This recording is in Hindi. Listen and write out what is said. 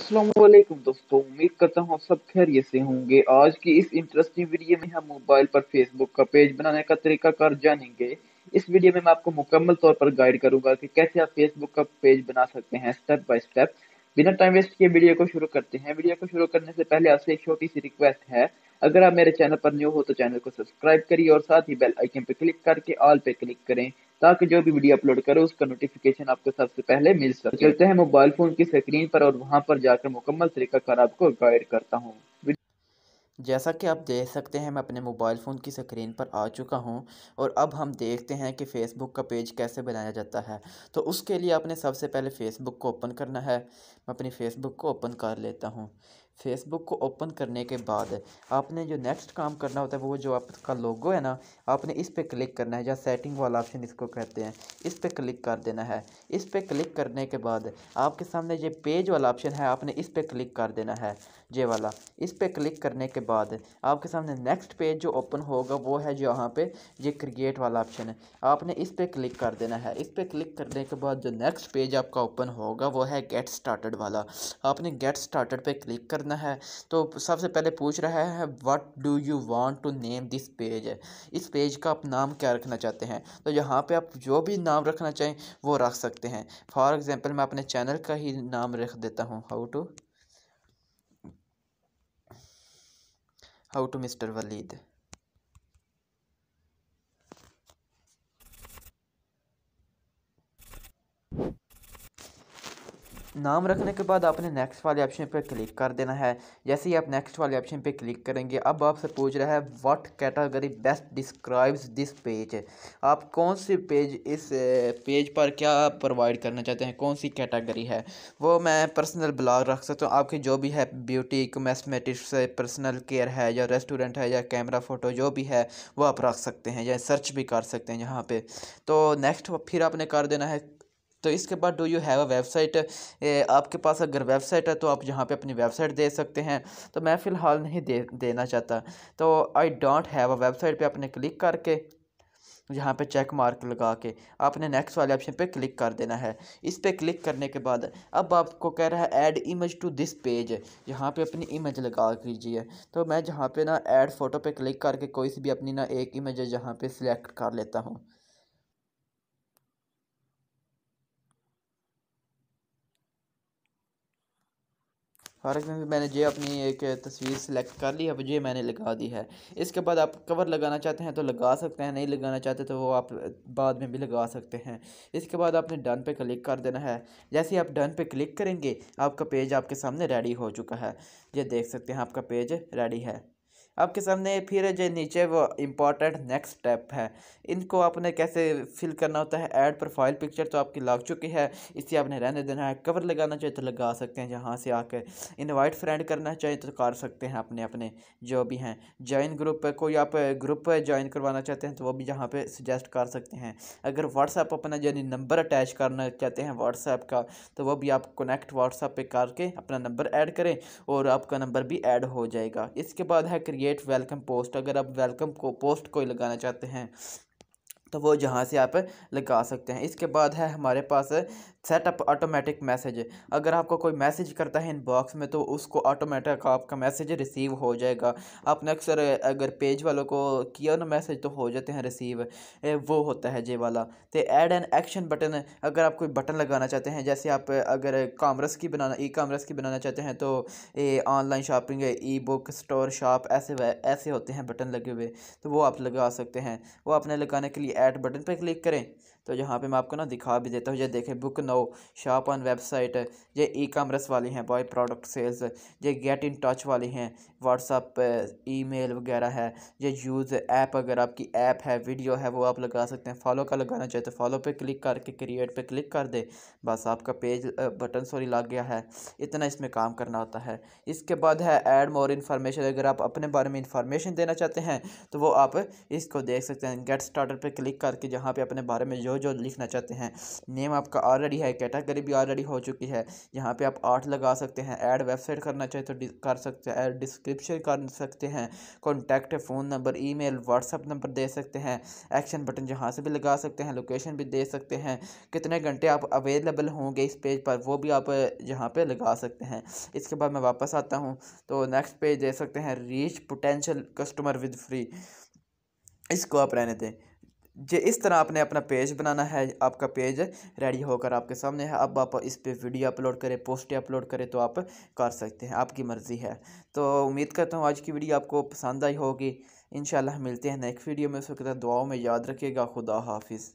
असलम दोस्तों उम्मीद करता हूँ सब खैरियत से होंगे आज की इस इंटरेस्टिंग वीडियो में हम मोबाइल पर फेसबुक का पेज बनाने का तरीका कर जानेंगे इस वीडियो में मैं आपको मुकम्मल तौर पर गाइड करूंगा कि कैसे आप फेसबुक का पेज बना सकते हैं स्टेप बाय स्टेप बिना टाइम वेस्ट किए वीडियो को शुरू करते हैं वीडियो को शुरू करने से पहले आपसे एक छोटी सी रिक्वेस्ट है अगर आप मेरे चैनल पर न्यू हो तो चैनल को सब्सक्राइब करिए और साथ ही बेल आइकन पर क्लिक करके ऑल पे क्लिक करें ताकि जो भी वीडियो अपलोड करो उसका नोटिफिकेशन आपको सबसे पहले मिल सके चलते हैं मोबाइल फोन की स्क्रीन पर और वहां पर जाकर मुकम्मल तरीका कार आपको गाइड करता हूँ जैसा कि आप देख सकते हैं मैं अपने मोबाइल फ़ोन की स्क्रीन पर आ चुका हूं और अब हम देखते हैं कि फ़ेसबुक का पेज कैसे बनाया जाता है तो उसके लिए आपने सबसे पहले फ़ेसबुक को ओपन करना है मैं अपनी फ़ेसबुक को ओपन कर लेता हूं फेसबुक को ओपन करने के बाद आपने जो नेक्स्ट काम करना होता है वो जो आपका लोगो है ना आपने इस पर क्लिक करना है या सेटिंग वाला ऑप्शन इसको कहते हैं इस पर क्लिक कर देना है इस पर क्लिक करने के बाद आपके सामने ये पेज वाला ऑप्शन है आपने इस पर क्लिक कर देना है ये वाला इस पर क्लिक करने के बाद आपके सामने नेक्स्ट पेज जो ओपन होगा वो है जो यहाँ पे ये क्रिएट वाला ऑप्शन है आपने इस पर क्लिक कर देना है इस पर क्लिक करने के बाद जो नेक्स्ट पेज आपका ओपन होगा वो है गेट स्टार्टड वाला आपने गेट स्टार्टड पर क्लिक कर करना है तो सबसे पहले पूछ रहा है what do you want to name this page इस पेज का आप नाम क्या रखना चाहते हैं तो यहाँ पे आप जो भी नाम रखना चाहें वो रख सकते हैं फॉर एग्ज़ाम्पल मैं अपने चैनल का ही नाम रख देता हूँ how to how to mister Walid नाम रखने के बाद आपने नेक्स्ट वाले ऑप्शन पर क्लिक कर देना है जैसे ही आप नेक्स्ट वाले ऑप्शन पर क्लिक करेंगे अब आपसे पूछ रहा है what category best describes this page आप कौन सी पेज इस पेज पर क्या प्रोवाइड करना चाहते हैं कौन सी कैटेगरी है वो मैं पर्सनल ब्लॉग रख सकता हूँ आपकी जो भी है ब्यूटी कॉस्मेटिक्स पर्सनल केयर है या रेस्टोरेंट है या कैमरा फ़ोटो जो भी है वो आप रख सकते हैं या सर्च भी कर सकते हैं यहाँ पर तो नेक्स्ट फिर आपने कर देना है तो इसके बाद do you have a website आपके पास अगर वेबसाइट है तो आप यहाँ पे अपनी वेबसाइट दे सकते हैं तो मैं फ़िलहाल नहीं दे देना चाहता तो I don't have a website पे आपने क्लिक करके यहाँ पे चेक मार्क लगा के आपने नेक्स्ट वाले ऑप्शन पे क्लिक कर देना है इस पर क्लिक करने के बाद अब आपको कह रहा है add image to this page यहाँ पे अपनी इमेज लगा लीजिए तो मैं जहाँ पे ना ऐड फ़ोटो पे क्लिक करके कोई सी भी अपनी ना एक इमेज जहाँ पर सिलेक्ट कर लेता हूँ फॉर एग्जाम्पल मैंने ये अपनी एक तस्वीर सेलेक्ट कर ली अब ये मैंने लगा दी है इसके बाद आप कवर लगाना चाहते हैं तो लगा सकते हैं नहीं लगाना चाहते तो वो आप बाद में भी लगा सकते हैं इसके बाद आपने डन पे क्लिक कर देना है जैसे ही आप डन पे क्लिक करेंगे आपका पेज आपके सामने रेडी हो चुका है ये देख सकते हैं आपका पेज रेडी है आपके सामने फिर जो नीचे वो इम्पॉर्टेंट नेक्स्ट स्टेप है इनको आपने कैसे फिल करना होता है ऐड प्रोफाइल पिक्चर तो आपकी लग चुकी है इसी आपने रहने देना है कवर लगाना चाहिए तो लगा सकते हैं जहाँ से आकर इनवाइट फ्रेंड करना चाहिए तो कर सकते हैं अपने अपने जो भी हैं ज्वाइन ग्रुप कोई आप ग्रुप ज्वाइन करवाना चाहते हैं तो वो भी यहाँ पर सजेस्ट कर सकते हैं अगर व्हाट्सअप अपना यानी नंबर अटैच करना चाहते हैं व्हाट्सएप का तो वो भी आप कनेक्ट व्हाट्सएप पर करके अपना नंबर ऐड करें और आपका नंबर भी ऐड हो जाएगा इसके बाद है क्रिए क्रिएट वेलकम पोस्ट अगर आप वेलकम को पोस्ट कोई लगाना चाहते हैं तो वो जहाँ से आप लगा सकते हैं इसके बाद है हमारे पास सेटअप ऑटोमेटिक मैसेज अगर आपको कोई मैसेज करता है इन बॉक्स में तो उसको ऑटोमेटिक आपका मैसेज रिसीव हो जाएगा आपने अक्सर अगर पेज वालों को किया ना मैसेज तो हो जाते हैं रिसीव वो होता है जे वाला तो ऐड एंड एक्शन बटन अगर आप कोई बटन लगाना चाहते हैं जैसे आप अगर कामर्स की बनाना ई कामर्स की बनाना चाहते हैं तो online shopping e book store shop ऐसे ऐसे होते हैं बटन लगे हुए तो वो आप लगा सकते हैं वो आपने लगाने के लिए ऐड बटन पर क्लिक करें तो यहाँ पे मैं आपको ना दिखा भी देता हूँ ये देखें book now shop on website ये ई कामर्स वाली हैं बॉय प्रोडक्ट सेल्स ये गेट इन टच वाली हैं व्हाट्सअप ईमेल वगैरह है ये यूज़ ऐप अगर आपकी ऐप है वीडियो है वो आप लगा सकते हैं फॉलो का लगाना चाहते तो फॉलो पे क्लिक करके क्रिएट पे क्लिक कर दे बस आपका पेज बटन सॉरी लग गया है इतना इसमें काम करना होता है इसके बाद है एड मोर इन्फॉर्मेशन अगर आप अपने बारे में इंफॉर्मेशन देना चाहते हैं तो वो आप इसको देख सकते हैं गेट स्टार्टर पर क्लिक करके जहाँ पर अपने बारे में जो जो लिखना चाहते हैं नेम आपका ऑलरेडी है कैटेगरी भी ऑलरेडी हो चुकी है यहाँ पे आप आर्ट लगा सकते हैं ऐड वेबसाइट करना चाहे तो कर सकते हैं ऐड डिस्क्रिप्शन कर सकते हैं contact phone number e mail WhatsApp number दे सकते हैं एक्शन बटन जहाँ से भी लगा सकते हैं लोकेशन भी दे सकते हैं कितने घंटे आप अवेलेबल होंगे इस पेज पर वो भी आप यहाँ पर लगा सकते हैं इसके बाद मैं वापस आता हूँ तो नेक्स्ट पेज दे सकते हैं reach potential customer with free इसको आप रहने दें जे इस तरह आपने अपना पेज बनाना है आपका पेज रेडी होकर आपके सामने है अब आप इस पर वीडियो अपलोड करें पोस्टें अपलोड करें तो आप कर सकते हैं आपकी मर्ज़ी है तो उम्मीद करता हूँ आज की वीडियो आपको पसंद आई होगी इन मिलते हैं नेक्स्ट वीडियो में उसके दुआओं में याद रखिएगा खुदा हाफिज़